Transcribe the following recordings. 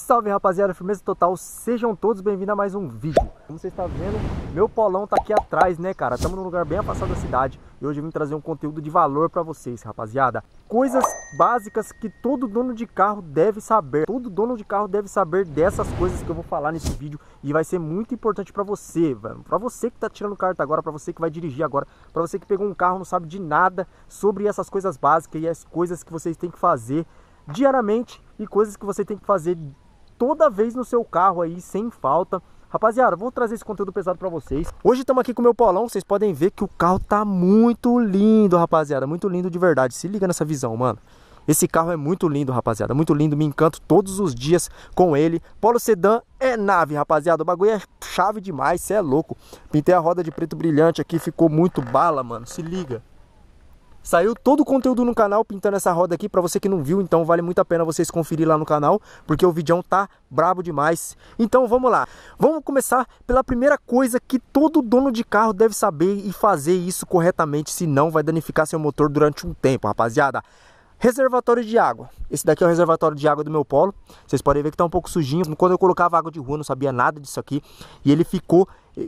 Salve rapaziada, firmeza total, sejam todos bem-vindos a mais um vídeo Como você está vendo, meu polão tá aqui atrás, né cara? Estamos num lugar bem afastado da cidade E hoje eu vim trazer um conteúdo de valor para vocês, rapaziada Coisas básicas que todo dono de carro deve saber Todo dono de carro deve saber dessas coisas que eu vou falar nesse vídeo E vai ser muito importante para você, mano Para você que tá tirando carta agora, para você que vai dirigir agora para você que pegou um carro não sabe de nada Sobre essas coisas básicas e as coisas que vocês têm que fazer diariamente e coisas que você tem que fazer toda vez no seu carro aí, sem falta. Rapaziada, vou trazer esse conteúdo pesado para vocês. Hoje estamos aqui com o meu Paulão, vocês podem ver que o carro tá muito lindo, rapaziada, muito lindo de verdade. Se liga nessa visão, mano. Esse carro é muito lindo, rapaziada, muito lindo, me encanto todos os dias com ele. Polo Sedan é nave, rapaziada, o bagulho é chave demais, você é louco. Pintei a roda de preto brilhante aqui, ficou muito bala, mano, se liga. Saiu todo o conteúdo no canal pintando essa roda aqui. Para você que não viu, então vale muito a pena vocês conferir lá no canal, porque o vídeo tá brabo demais. Então vamos lá. Vamos começar pela primeira coisa que todo dono de carro deve saber e fazer isso corretamente, senão vai danificar seu motor durante um tempo, rapaziada. Reservatório de água. Esse daqui é o reservatório de água do meu polo. Vocês podem ver que tá um pouco sujinho. Quando eu colocava água de rua, não sabia nada disso aqui. E ele ficou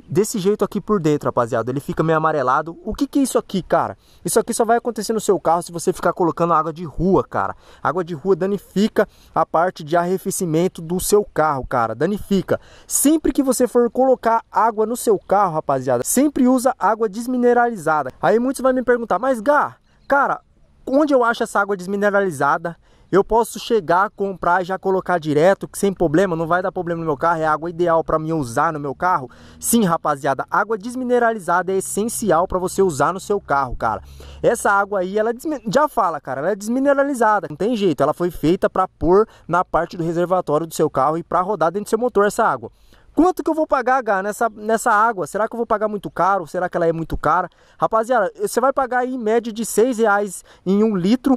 desse jeito aqui por dentro, rapaziada. Ele fica meio amarelado. O que, que é isso aqui, cara? Isso aqui só vai acontecer no seu carro se você ficar colocando água de rua, cara. Água de rua danifica a parte de arrefecimento do seu carro, cara. Danifica. Sempre que você for colocar água no seu carro, rapaziada, sempre usa água desmineralizada. Aí muitos vão me perguntar, mas Gá, cara, onde eu acho essa água desmineralizada? Eu posso chegar, comprar e já colocar direto, que sem problema, não vai dar problema no meu carro, é água ideal para mim usar no meu carro? Sim, rapaziada, água desmineralizada é essencial para você usar no seu carro, cara. Essa água aí, ela é já fala, cara, ela é desmineralizada, não tem jeito, ela foi feita para pôr na parte do reservatório do seu carro e para rodar dentro do seu motor essa água. Quanto que eu vou pagar, H, nessa, nessa água? Será que eu vou pagar muito caro? Será que ela é muito cara? Rapaziada, você vai pagar em média de 6 reais em um litro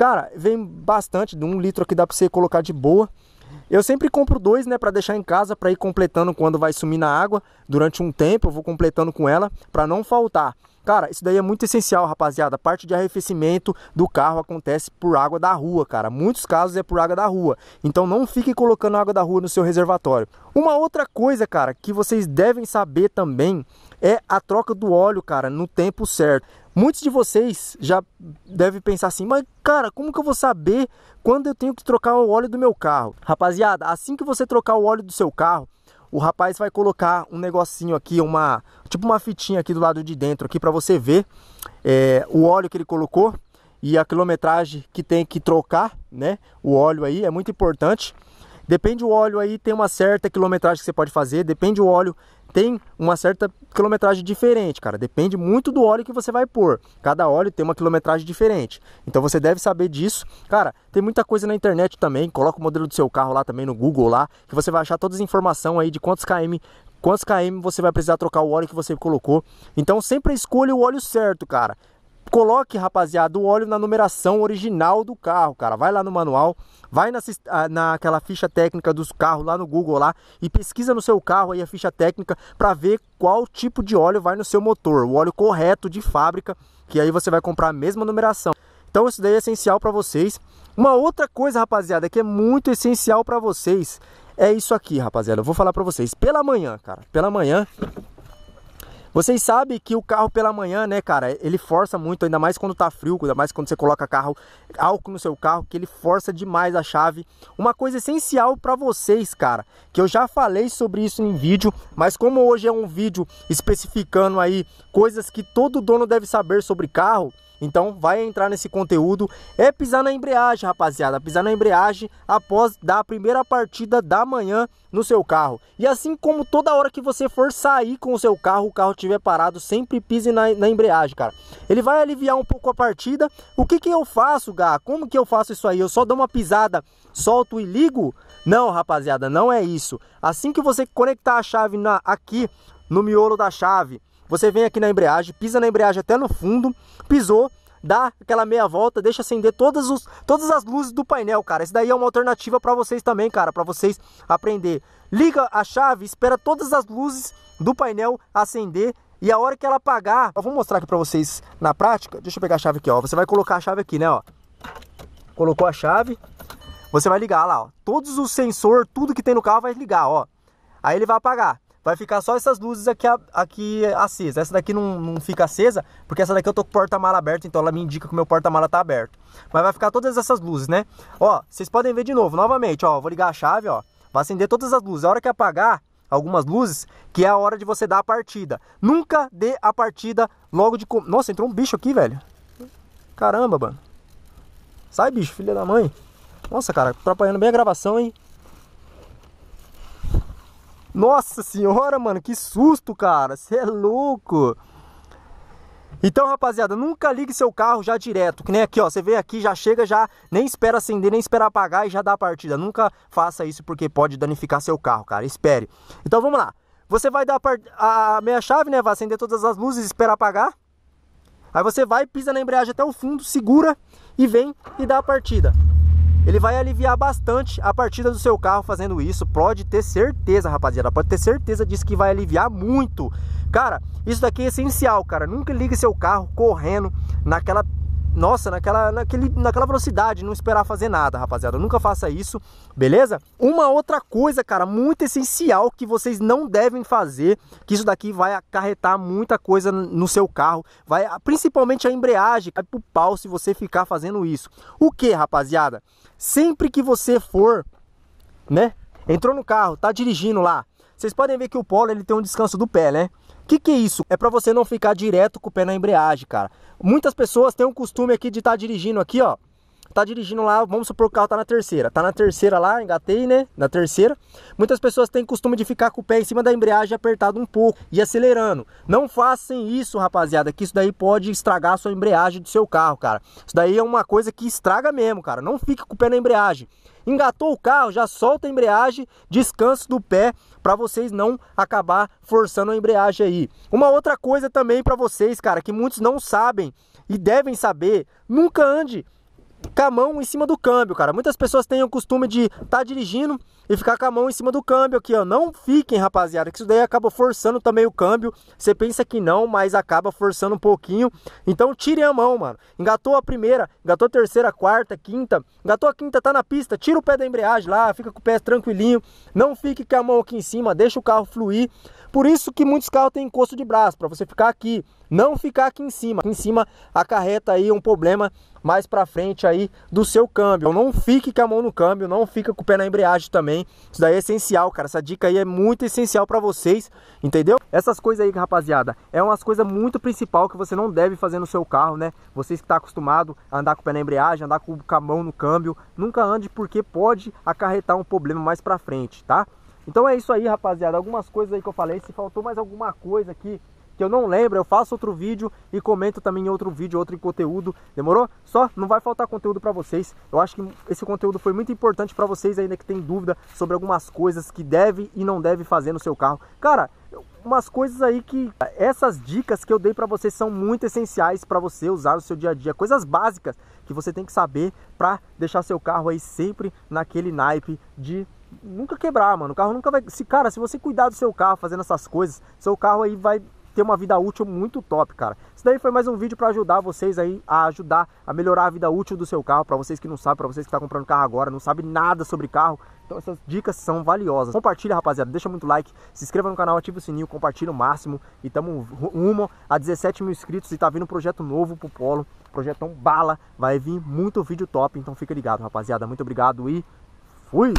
Cara, vem bastante, de um litro aqui dá pra você colocar de boa. Eu sempre compro dois, né, para deixar em casa, para ir completando quando vai sumir na água. Durante um tempo eu vou completando com ela, para não faltar. Cara, isso daí é muito essencial, rapaziada. A parte de arrefecimento do carro acontece por água da rua, cara. Muitos casos é por água da rua. Então não fique colocando água da rua no seu reservatório. Uma outra coisa, cara, que vocês devem saber também é a troca do óleo, cara, no tempo certo. Muitos de vocês já devem pensar assim, mas cara, como que eu vou saber quando eu tenho que trocar o óleo do meu carro? Rapaziada, assim que você trocar o óleo do seu carro, o rapaz vai colocar um negocinho aqui, uma tipo uma fitinha aqui do lado de dentro aqui para você ver é, o óleo que ele colocou e a quilometragem que tem que trocar, né? O óleo aí é muito importante. Depende o óleo aí, tem uma certa quilometragem que você pode fazer, depende o óleo, tem uma certa quilometragem diferente, cara. Depende muito do óleo que você vai pôr. Cada óleo tem uma quilometragem diferente. Então você deve saber disso. Cara, tem muita coisa na internet também. Coloca o modelo do seu carro lá também no Google lá, que você vai achar todas as informações aí de quantos km quantos km você vai precisar trocar o óleo que você colocou. Então sempre escolha o óleo certo, cara coloque, rapaziada, o óleo na numeração original do carro, cara. Vai lá no manual, vai na, ah, naquela ficha técnica dos carros lá no Google lá e pesquisa no seu carro aí a ficha técnica para ver qual tipo de óleo vai no seu motor, o óleo correto de fábrica, que aí você vai comprar a mesma numeração. Então isso daí é essencial para vocês. Uma outra coisa, rapaziada, que é muito essencial para vocês é isso aqui, rapaziada. Eu vou falar para vocês. Pela manhã, cara, pela manhã, vocês sabem que o carro pela manhã, né, cara, ele força muito, ainda mais quando tá frio, ainda mais quando você coloca carro, álcool no seu carro, que ele força demais a chave. Uma coisa essencial para vocês, cara, que eu já falei sobre isso em vídeo, mas como hoje é um vídeo especificando aí coisas que todo dono deve saber sobre carro, então vai entrar nesse conteúdo. É pisar na embreagem, rapaziada. Pisar na embreagem após dar a primeira partida da manhã no seu carro. E assim como toda hora que você for sair com o seu carro, o carro estiver parado, sempre pise na, na, embreagem, cara. Ele vai aliviar um pouco a partida. O que que eu faço, Gá? Como que eu faço isso aí? Eu só dou uma pisada, solto e ligo? Não, rapaziada, não é isso. Assim que você conectar a chave na, aqui no miolo da chave, você vem aqui na embreagem, pisa na embreagem até no fundo, pisou, dá aquela meia volta, deixa acender todas, os, todas as luzes do painel, cara. Isso daí é uma alternativa para vocês também, cara, para vocês aprender. Liga a chave, espera todas as luzes do painel acender e a hora que ela apagar, eu vou mostrar aqui para vocês na prática. Deixa eu pegar a chave aqui, ó. Você vai colocar a chave aqui, né, ó. Colocou a chave, você vai ligar lá, ó. Todos os sensores, tudo que tem no carro vai ligar, ó. Aí ele vai apagar vai ficar só essas luzes aqui, aqui acesas. Essa daqui não, não fica acesa, porque essa daqui eu tô com o porta-mala aberto, então ela me indica que o meu porta-mala tá aberto. Mas vai ficar todas essas luzes, né? Ó, vocês podem ver de novo, novamente, ó, vou ligar a chave, ó. Vai acender todas as luzes. A hora que apagar algumas luzes, que é a hora de você dar a partida. Nunca dê a partida logo de... Nossa, entrou um bicho aqui, velho. Caramba, mano. Sai, bicho, filha da mãe. Nossa, cara, atrapalhando bem a gravação, hein? Nossa senhora, mano, que susto, cara. Você é louco. Então, rapaziada, nunca ligue seu carro já direto, que nem aqui, ó, você vem aqui, já chega, já nem espera acender, nem espera apagar e já dá a partida. Nunca faça isso porque pode danificar seu carro, cara, espere. Então, vamos lá. Você vai dar a, a meia-chave, né, vai acender todas as luzes, espera apagar. Aí você vai, pisa na embreagem até o fundo, segura e vem e dá a partida. Ele vai aliviar bastante a partida do seu carro fazendo isso. Pode ter certeza, rapaziada. Pode ter certeza disso que vai aliviar muito. Cara, isso daqui é essencial, cara. Nunca ligue seu carro correndo naquela nossa, naquela, naquele, naquela velocidade, não esperar fazer nada, rapaziada. nunca faça isso, beleza? Uma outra coisa, cara, muito essencial que vocês não devem fazer, que isso daqui vai acarretar muita coisa no seu carro, vai principalmente a embreagem, vai pro pau se você ficar fazendo isso. O que, rapaziada? Sempre que você for, né? Entrou no carro, tá dirigindo lá. Vocês podem ver que o polo ele tem um descanso do pé, né? O que, que é isso? É para você não ficar direto com o pé na embreagem, cara. Muitas pessoas têm o costume aqui de estar tá dirigindo aqui, ó tá dirigindo lá, vamos supor que o carro tá na terceira. Tá na terceira lá, engatei, né? Na terceira. Muitas pessoas têm costume de ficar com o pé em cima da embreagem apertado um pouco e acelerando. Não façam isso, rapaziada, que isso daí pode estragar a sua embreagem do seu carro, cara. Isso daí é uma coisa que estraga mesmo, cara. Não fique com o pé na embreagem. Engatou o carro, já solta a embreagem, descanso do pé para vocês não acabar forçando a embreagem aí. Uma outra coisa também para vocês, cara, que muitos não sabem e devem saber, nunca ande com a mão em cima do câmbio, cara. Muitas pessoas têm o costume de estar tá dirigindo e ficar com a mão em cima do câmbio aqui, ó. Não fiquem, rapaziada, que isso daí acaba forçando também o câmbio. Você pensa que não, mas acaba forçando um pouquinho. Então tire a mão, mano. Engatou a primeira, engatou a terceira, a quarta, a quinta. Engatou a quinta, tá na pista, tira o pé da embreagem lá, fica com o pé tranquilinho. Não fique com a mão aqui em cima, deixa o carro fluir. Por isso que muitos carros têm encosto de braço, para você ficar aqui não ficar aqui em cima. Aqui em cima acarreta aí um problema mais para frente aí do seu câmbio. Não fique com a mão no câmbio, não fica com o pé na embreagem também. Isso daí é essencial, cara. Essa dica aí é muito essencial para vocês, entendeu? Essas coisas aí, rapaziada, é umas coisas muito principal que você não deve fazer no seu carro, né? Vocês que tá acostumado a andar com o pé na embreagem, andar com a mão no câmbio, nunca ande porque pode acarretar um problema mais para frente, tá? Então é isso aí, rapaziada. Algumas coisas aí que eu falei, se faltou mais alguma coisa aqui que eu não lembro, eu faço outro vídeo e comento também em outro vídeo, outro conteúdo. Demorou? Só não vai faltar conteúdo para vocês. Eu acho que esse conteúdo foi muito importante para vocês ainda que tem dúvida sobre algumas coisas que deve e não deve fazer no seu carro. Cara, umas coisas aí que essas dicas que eu dei para vocês são muito essenciais para você usar no seu dia a dia, coisas básicas que você tem que saber para deixar seu carro aí sempre naquele naipe de nunca quebrar, mano. O carro nunca vai, se cara, se você cuidar do seu carro fazendo essas coisas, seu carro aí vai ter uma vida útil muito top, cara. Isso daí foi mais um vídeo para ajudar vocês aí a ajudar a melhorar a vida útil do seu carro, para vocês que não sabem, para vocês que estão tá comprando carro agora, não sabem nada sobre carro. Então essas dicas são valiosas. Compartilha, rapaziada, deixa muito like, se inscreva no canal, ativa o sininho, compartilha o máximo. E estamos rumo a 17 mil inscritos e tá vindo um projeto novo pro Polo, projetão bala. Vai vir muito vídeo top, então fica ligado, rapaziada. Muito obrigado e fui!